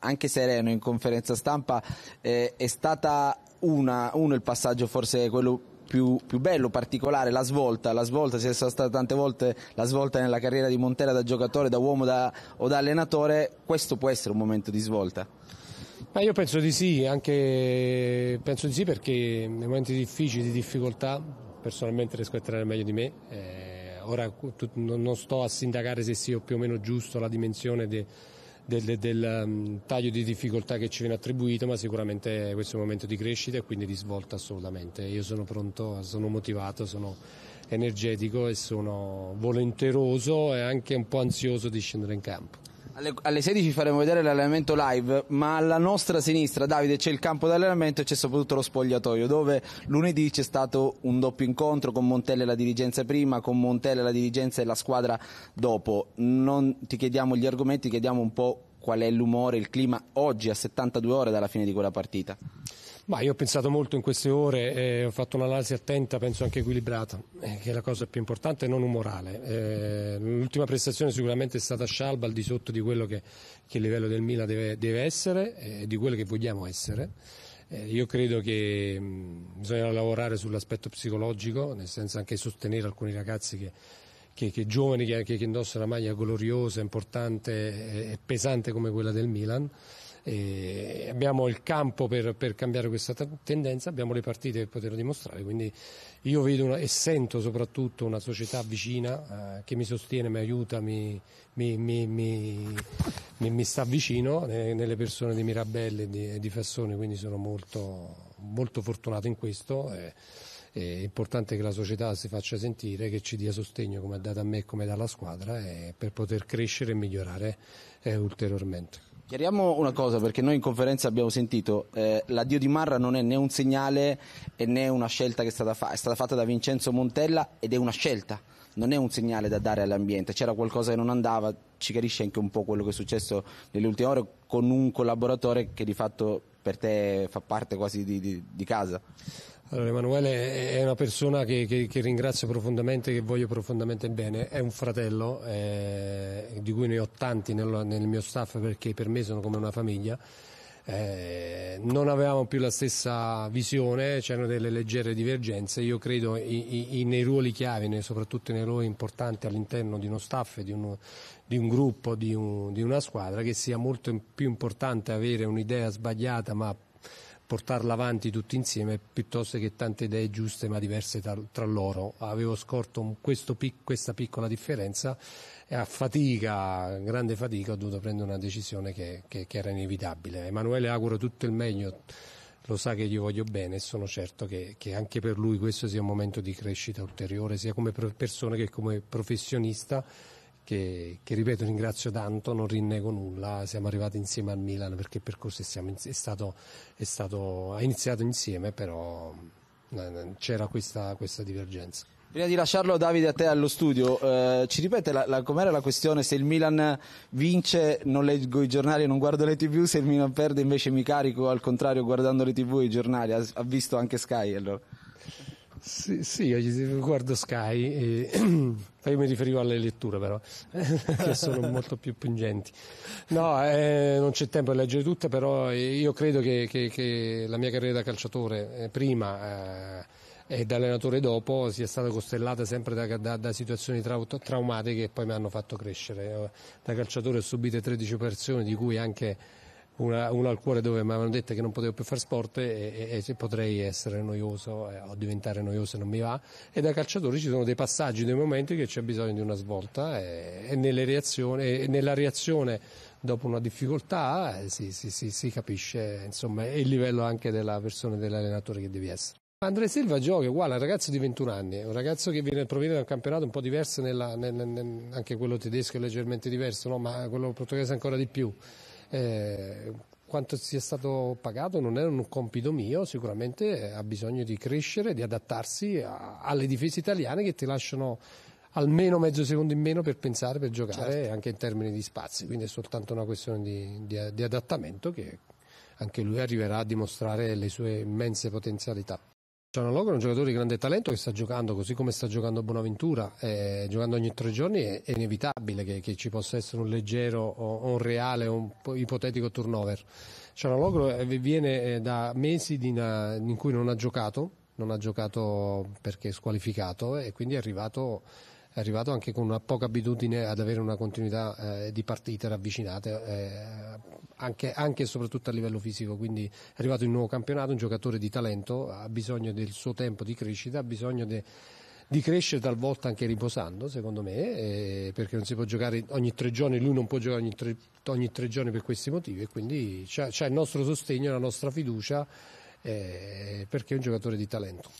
anche sereno in conferenza stampa, eh, è stata una, uno il passaggio forse quello più, più, bello, particolare, la svolta, la svolta, è stata tante volte la svolta nella carriera di Montella da giocatore, da uomo da, o da allenatore, questo può essere un momento di svolta. Ma io penso di sì, anche penso di sì perché nei momenti difficili, di difficoltà, personalmente riesco a trarre meglio di me. Eh, ora non sto a sindacare se sia più o meno giusto la dimensione di del, del um, taglio di difficoltà che ci viene attribuito, ma sicuramente questo è un momento di crescita e quindi di svolta assolutamente. Io sono pronto, sono motivato, sono energetico e sono volenteroso e anche un po' ansioso di scendere in campo. Alle, alle 16 faremo vedere l'allenamento live, ma alla nostra sinistra, Davide, c'è il campo d'allenamento e c'è soprattutto lo spogliatoio, dove lunedì c'è stato un doppio incontro con Montella e la dirigenza prima, con Montella e la dirigenza e la squadra dopo. Non ti chiediamo gli argomenti, chiediamo un po' qual è l'umore, il clima oggi a 72 ore dalla fine di quella partita. Ma io ho pensato molto in queste ore, eh, ho fatto un'analisi attenta, penso anche equilibrata, eh, che è la cosa più importante non umorale. Eh, l'ultima prestazione sicuramente è stata scialba al di sotto di quello che, che il livello del Milan deve, deve essere e eh, di quello che vogliamo essere. Eh, io credo che mh, mm, bisogna lavorare sull'aspetto psicologico, nel senso anche sostenere alcuni ragazzi che, che, che giovani che, che indossano una maglia gloriosa, importante eh, e pesante come quella del Milan e eh, abbiamo il campo per, per, cambiare questa tendenza, abbiamo le partite per poterlo dimostrare, quindi io vedo una, e sento soprattutto una società vicina eh, che mi sostiene, mi aiuta, mi, mi, mi, mi sta vicino eh, nelle persone di Mirabelle e di, di, Fassone, quindi sono molto, molto fortunato in questo. Eh, è importante che la società si faccia sentire, che ci dia sostegno come ha dato a me e come dà alla squadra eh, per poter crescere e migliorare eh, ulteriormente. Chiariamo una cosa perché noi in conferenza abbiamo sentito eh, l'addio di Marra non è né un segnale né una scelta che è stata, fa- è stata fatta da Vincenzo Montella ed è una scelta, non è un segnale da dare all'ambiente, c'era qualcosa che non andava, ci chiarisce anche un po' quello che è successo nelle ultime ore con un collaboratore che di fatto per te fa parte quasi di, di, di casa. Allora, Emanuele è una persona che, che, che, ringrazio profondamente, che voglio profondamente bene, è un fratello eh, di cui ne ho tanti nel, nel, mio staff perché per me sono come una famiglia. Eh, non avevamo più la stessa visione, c'erano delle leggere divergenze, io credo i, i, nei ruoli chiave, soprattutto nei ruoli importanti all'interno di uno staff, di, uno, di un gruppo, di, un, di una squadra, che sia molto più importante avere un'idea sbagliata ma portarla avanti tutti insieme piuttosto che tante idee giuste ma diverse tra, tra loro. Avevo scorto questo, questa piccola differenza e a fatica, grande fatica, ho dovuto prendere una decisione che, che, che era inevitabile. Emanuele auguro tutto il meglio lo sa che gli voglio bene e sono certo che, che, anche per lui questo sia un momento di crescita ulteriore, sia come persona che come professionista che, che, ripeto ringrazio tanto, non rinnego nulla, siamo arrivati insieme al Milan perché il percorso in, è, stato, è stato, ha iniziato insieme, però mm, eh, eh, c'era questa, questa divergenza. Prima di lasciarlo Davide a te allo studio, eh, ci ripete la, la, com'era la questione se il Milan vince non leggo i giornali e non guardo le tv, se il Milan perde invece mi carico al contrario guardando le tv e i giornali, ha, ha visto anche Sky allora? Sì, sì, guardo Sky, e... io mi riferivo alle letture però, che sono molto più pungenti. No, eh, non c'è tempo a leggere tutte, però eh, io credo che, che, che la mia carriera da calciatore eh, prima eh, e da allenatore dopo sia stata costellata sempre da, da, da situazioni trau- traumatiche che poi mi hanno fatto crescere. Da calciatore ho subito 13 persone, di cui anche una, una al cuore dove mi avevano detto che non potevo più fare sport e, e, e potrei essere noioso eh, o diventare noioso non mi va e da calciatore ci sono dei passaggi, dei momenti che c'è bisogno di una svolta e, e nella reazione dopo una difficoltà eh, si, si, si, si, capisce insomma, il livello anche della persona dell'allenatore che devi essere. Andrea Silva gioca uguale un ragazzo di 21 anni, un ragazzo che viene, proviene da un campionato un po' diverso, nella, nel, nel, anche quello tedesco è leggermente diverso, no? ma quello portoghese ancora di più eh, quanto sia stato pagato non è un compito mio, sicuramente eh, ha bisogno di crescere, di adattarsi a, alle difese italiane che ti lasciano almeno mezzo secondo in meno per pensare, per giocare certo. anche in termini di spazi, quindi è soltanto una questione di, di, di adattamento che anche lui arriverà a dimostrare le sue immense potenzialità. Cianalogo è un giocatore di grande talento che sta giocando così come sta giocando Bonaventura, eh, giocando ogni tre giorni è, è inevitabile che, che, ci possa essere un leggero o un reale o un ipotetico turnover. Cianalogo eh, viene eh, da mesi una, in cui non ha giocato, non ha giocato perché è squalificato e quindi è arrivato è arrivato anche con una poca abitudine ad avere una continuità eh, di partite ravvicinate eh, anche, anche, e soprattutto a livello fisico, quindi è arrivato in nuovo campionato, un giocatore di talento, ha bisogno del suo tempo di crescita, ha bisogno de, di crescere talvolta anche riposando, secondo me, eh, perché non si può giocare ogni tre giorni, lui non può giocare ogni tre, ogni tre giorni per questi motivi e quindi c'è il nostro sostegno, la nostra fiducia eh, perché è un giocatore di talento.